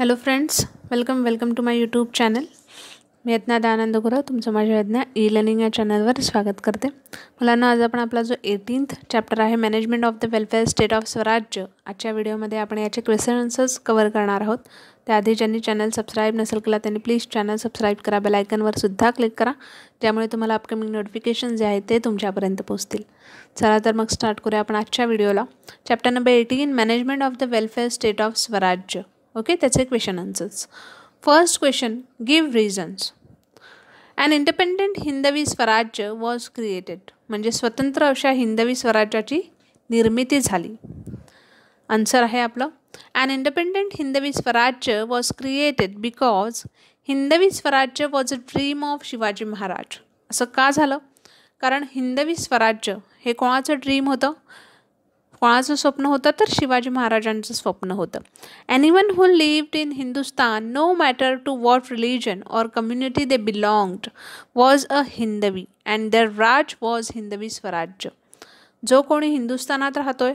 hello friends welcome welcome to my youtube channel मी यज्ञात आनंद गुरव तुमचं माझ्या यज्ञा ई लर्निंग या चॅनलवर स्वागत करते मुलांना आज आपण आपला जो एटीन्थ चॅप्टर आहे management of the welfare state of Swarajya आजच्या व्हिडिओमध्ये आपण याचे क्वेश्चन आन्सर्स कवर करणार आहोत त्याआधी ज्यांनी चॅनल सबस्क्राईब नसेल केला त्यांनी प्लीज चॅनल सबस्क्राईब करा बेलायकनवर सुद्धा क्लिक करा ज्यामुळे तुम्हाला अपकमिंग नोटिफिकेशन जे आहे ते तुमच्यापर्यंत पोहोचतील चला तर मग स्टार्ट करूया आपण आजच्या व्हिडिओला chapter number eighteen management of the welfare state of Swarajya okay त्याचे question answers first question give reasons and independent Hindavi Swarajya was created म्हणजे स्वतंत्र अशा हिंदवी स्वराज्याची निर्मिती झाली आन्सर आहे आपलं and independent Hindavi Swarajya was created because Hindavi Swarajya was a dream of Shivaji Maharaj असं का झालं कारण हिंदवी स्वराज्य हे कोणाचं ड्रीम होतं कोणाचं स्वप्न होतं तर शिवाजी महाराजांचं स्वप्न होतं anyone who lived in Hindustan no matter to what religion or community they belonged was a Hindavi and their raj was Hindavi Swarajya जो कोणी हिंदुस्थानात राहतोय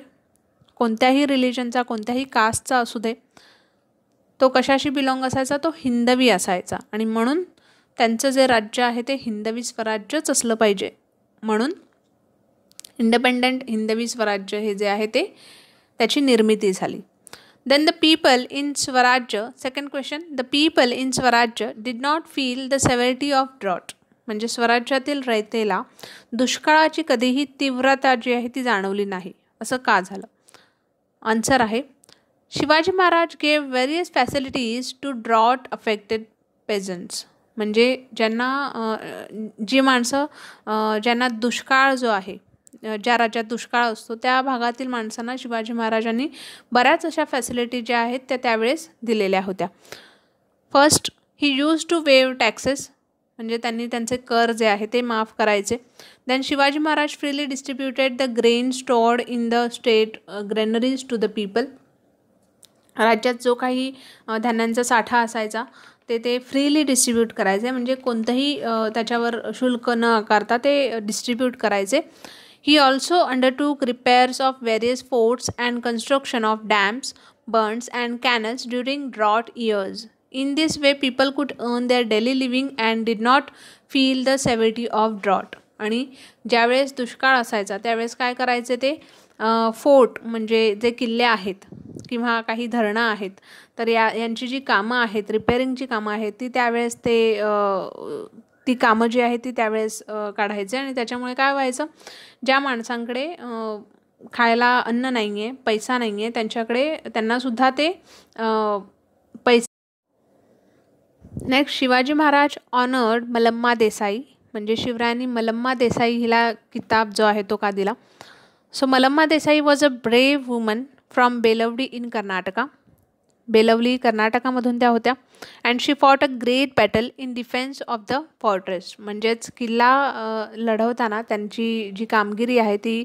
कोणत्याही रिलिजनचा कोणत्याही कास्टचा असू दे तो कशाशी बिलॉंग असायचा तो हिंदवी असायचा आणि म्हणून त्यांचं जे राज्य आहे ते हिंदवी स्वराज्यच असलं पाहिजे म्हणून इंडिपेंडंट हिंदवी स्वराज्य हे जे आहे ते त्याची निर्मिती झाली then the people in Swarajya second question the people in Swarajya did not feel the severity of drought म्हणजे स्वराज्यातील रयतेला दुष्काळाची कधीही तीव्रता जी आहे ती जाणवली नाही असं का झालं आन्सर आहे Shivaji Maharaj gave various facilities to drought affected peasants म्हणजे ज्यांना जी माणसं ज्यांना दुष्काळ जो आहे ज्या राज्यात दुष्काळ असतो त्या भागातील माणसांना शिवाजी महाराजांनी बऱ्याच अशा फॅसिलिटी ज्या आहेत त्या त्यावेळेस दिलेल्या होत्या first he used to waive taxes म्हणजे त्यांनी त्यांचे कर जे आहे ते माफ करायचे then Shivaji Maharaj freely distributed the grain stored in the state granaries to the people राज्यात जो काही धान्यांचा साठा असायचा ते ते फ्रीली डिस्ट्रीब्यूट करायचे म्हणजे कोणतंही त्याच्यावर शुल्क न आकारता ते डिस्ट्रीब्यूट करायचे He also undertook repairs of various forts and construction of dams, burns, and canals during drought years. In this way, people could earn their daily living and did not feel the severity of drought. आणि ज्यावेळेस दुष्काळ असायचा त्यावेळेस काय करायचे ते fort म्हणजे जे किल्ले आहेत किंवा काही धरणं आहेत तर या यांची जी कामं आहेत रिपेअरिंगची कामं आहेत ती त्यावेळेस ते ती कामं जी आहे ती त्यावेळेस काढायचे आणि त्याच्यामुळे काय व्हायचं ज्या माणसांकडे खायला अन्न नाही आहे पैसा नाही आहे त्यांच्याकडे त्यांनासुद्धा ते पैसे नेक्स्ट शिवाजी महाराज ऑनर्ड मलम्मा देसाई म्हणजे शिवरायांनी मलम्मा देसाई हिला किताब जो आहे तो का दिला so Malamma Desai was a brave woman from Belwadi in Karnataka Belvali कर्नाटकामधून त्या होत्या and she fought a great battle in defence of the fortress म्हणजेच किल्ला लढवताना त्यांची जी कामगिरी आहे ती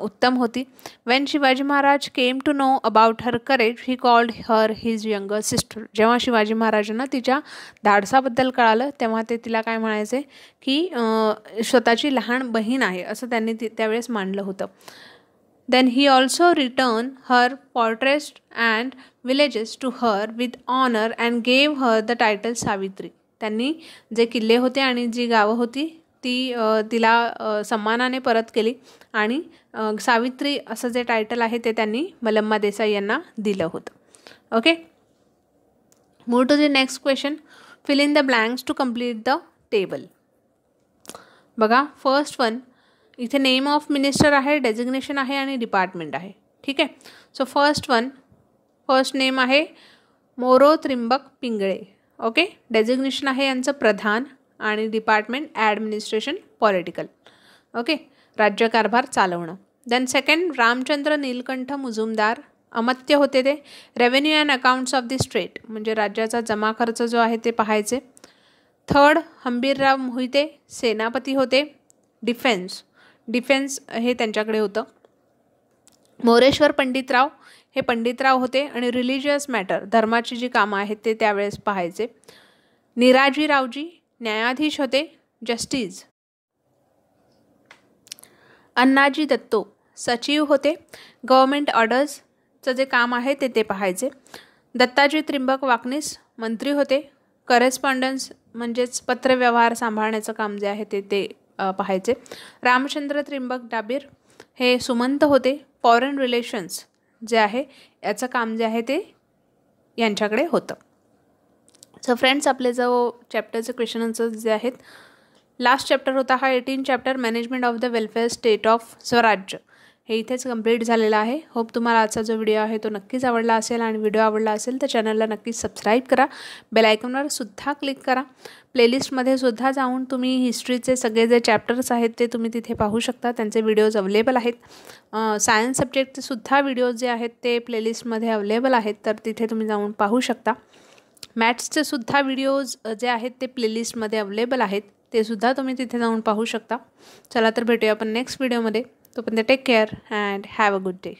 उत्तम होती when Shivaji Maharaj came to know about her courage he called her his younger sister जेव्हा शिवाजी महाराजांना तिच्या धाडसाबद्दल कळालं तेव्हा ते तिला काय म्हणायचे की स्वतःची लहान बहीण आहे असं त्यांनी ती त्यावेळेस मांडलं होतं then he also returned her fortress and villages to her with honour and gave her the title Savitri त्यांनी जे किल्ले होते आणि जी गावं होती ती तिला सन्मानाने परत केली आणि सावित्री असं जे टायटल आहे ते त्यांनी मलम्मा देसाई यांना दिलं होतं okay move to the next question fill in the blanks to complete the table बघा फर्स्ट वन इथे नेम ऑफ मिनिस्टर आहे डेजिग्नेशन आहे आणि डिपार्टमेंट आहे ठीक आहे so first one first name आहे मोरो त्रिंबक पिंगळे ओके डेजिग्नेशन आहे यांचं प्रधान आणि डिपार्टमेंट ॲडमिनिस्ट्रेशन पॉलिटिकल ओके राज्यकारभार चालवणं देन सेकंड रामचंद्र नीलकंठ मुजुमदार अमत्य होते ते revenue and accounts of the state म्हणजे राज्याचा जमा खर्च जो आहे ते पाहायचे थर्ड हंबीरराव मोहिते सेनापती होते डिफेन्स डिफेन्स हे त्यांच्याकडे होतं मोरेश्वर पंडितराव हे पंडितराव होते आणि रिलिजियस मॅटर धर्माची जी कामं आहेत ते त्यावेळेस पाहायचे निराजीरावजी न्यायाधीश होते जस्टिस अण्णाजी दत्तो सचिव होते गव्हर्मेंट ऑर्डर्सचं जे काम आहे ते ते पाहायचे दत्ताजी त्रिंबक वाकनीस मंत्री होते करेस्पॉन्डन्स म्हणजेच पत्रव्यवहार सांभाळण्याचं काम जे आहे ते ते पाहायचे रामचंद्र त्रिंबक डाबीर हे सुमंत होते फॉरेन रिलेशन्स जे आहे याचं काम जे आहे ते यांच्याकडे होतं सो फ्रेंड्स आपले जो चॅप्टरचे क्वेश्चन जे आहेत लास्ट चॅप्टर होता हा eighteen chapter management of the welfare state of Swarajya हे इथेच कंप्लीट झालेलं आहे होप तुम्हाला आजचा जो व्हिडिओ आहे तो नक्कीच आवडला असेल आणि व्हिडिओ आवडला असेल तर चॅनलला नक्कीच सबस्क्राईब करा आयकॉनवर सुद्धा क्लिक करा प्लेलिस्टमध्ये सुद्धा जाऊन तुम्ही हिस्ट्रीचे सगळे जे चॅप्टर्स आहेत ते तुम्ही तिथे पाहू शकता त्यांचे व्हिडिओज अवेलेबल आहेत सायन्स सब्जेक्टचे सुद्धा व्हिडिओज जे आहेत ते प्लेलिस्टमध्ये अवेलेबल आहेत तर तिथे तुम्ही जाऊन पाहू शकता मॅथ्सचेसुद्धा सुद्धा व्हिडिओज जे आहेत ते प्लेलिस्टमध्ये अवेलेबल आहेत ते सुद्धा तुम्ही तिथे जाऊन पाहू शकता चला तर भेटूया आपण नेक्स्ट व्हिडिओमध्ये So, take care and have a good day.